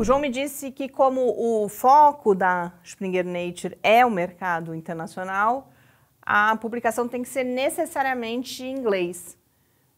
O João me disse que como o foco da Springer Nature é o mercado internacional, a publicação tem que ser necessariamente em inglês.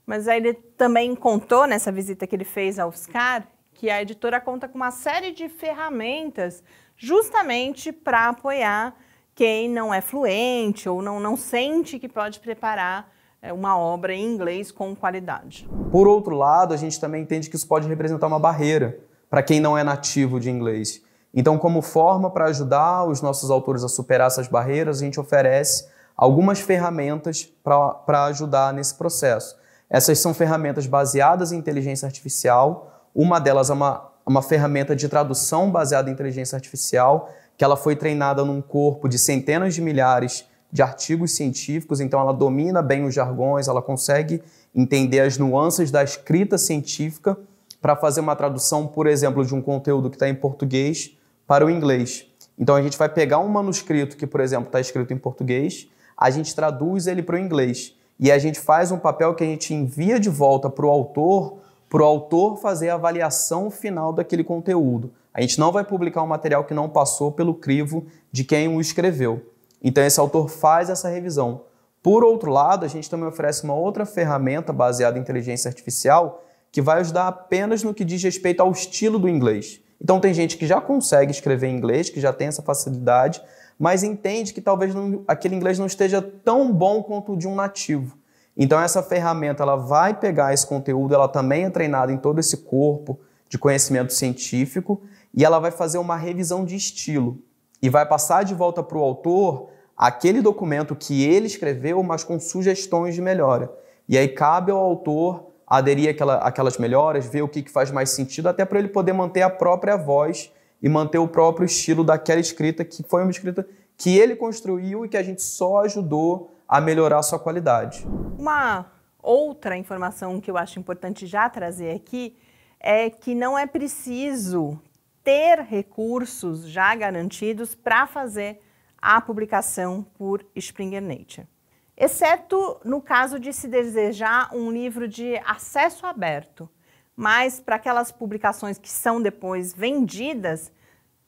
Mas aí ele também contou nessa visita que ele fez ao SCAR, que a editora conta com uma série de ferramentas justamente para apoiar quem não é fluente ou não, não sente que pode preparar é, uma obra em inglês com qualidade. Por outro lado, a gente também entende que isso pode representar uma barreira para quem não é nativo de inglês. Então, como forma para ajudar os nossos autores a superar essas barreiras, a gente oferece algumas ferramentas para ajudar nesse processo. Essas são ferramentas baseadas em inteligência artificial. Uma delas é uma, uma ferramenta de tradução baseada em inteligência artificial, que ela foi treinada num corpo de centenas de milhares de artigos científicos, então ela domina bem os jargões, ela consegue entender as nuances da escrita científica para fazer uma tradução, por exemplo, de um conteúdo que está em português para o inglês. Então a gente vai pegar um manuscrito que, por exemplo, está escrito em português, a gente traduz ele para o inglês e a gente faz um papel que a gente envia de volta para o autor, para o autor fazer a avaliação final daquele conteúdo. A gente não vai publicar um material que não passou pelo crivo de quem o escreveu. Então esse autor faz essa revisão. Por outro lado, a gente também oferece uma outra ferramenta baseada em inteligência artificial que vai ajudar apenas no que diz respeito ao estilo do inglês. Então tem gente que já consegue escrever em inglês, que já tem essa facilidade, mas entende que talvez não, aquele inglês não esteja tão bom quanto o de um nativo. Então essa ferramenta ela vai pegar esse conteúdo, ela também é treinada em todo esse corpo de conhecimento científico e ela vai fazer uma revisão de estilo e vai passar de volta para o autor aquele documento que ele escreveu, mas com sugestões de melhora. E aí cabe ao autor aderir àquela, àquelas melhoras, ver o que, que faz mais sentido, até para ele poder manter a própria voz e manter o próprio estilo daquela escrita, que foi uma escrita que ele construiu e que a gente só ajudou a melhorar a sua qualidade. Uma outra informação que eu acho importante já trazer aqui é que não é preciso ter recursos já garantidos para fazer a publicação por Springer Nature exceto no caso de se desejar um livro de acesso aberto. Mas para aquelas publicações que são depois vendidas,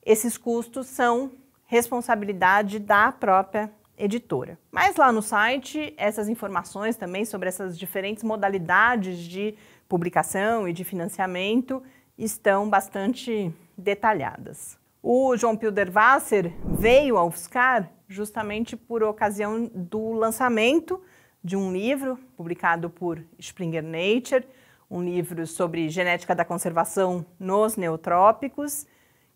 esses custos são responsabilidade da própria editora. Mas lá no site, essas informações também sobre essas diferentes modalidades de publicação e de financiamento estão bastante detalhadas. O João Pilder Wasser veio ao UFSCar justamente por ocasião do lançamento de um livro publicado por Springer Nature, um livro sobre genética da conservação nos neotrópicos,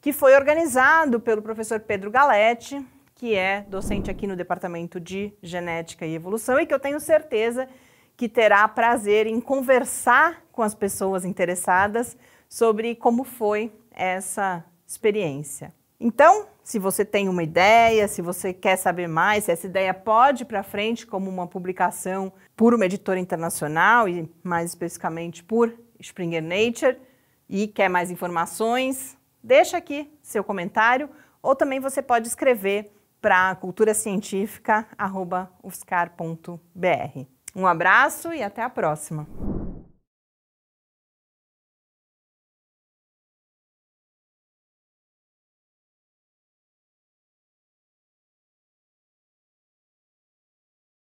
que foi organizado pelo professor Pedro Galete, que é docente aqui no Departamento de Genética e Evolução e que eu tenho certeza que terá prazer em conversar com as pessoas interessadas sobre como foi essa experiência. Então, se você tem uma ideia, se você quer saber mais, se essa ideia pode ir para frente como uma publicação por uma editora internacional e mais especificamente por Springer Nature e quer mais informações, deixa aqui seu comentário ou também você pode escrever para culturacientifica.ufscar.br. Um abraço e até a próxima!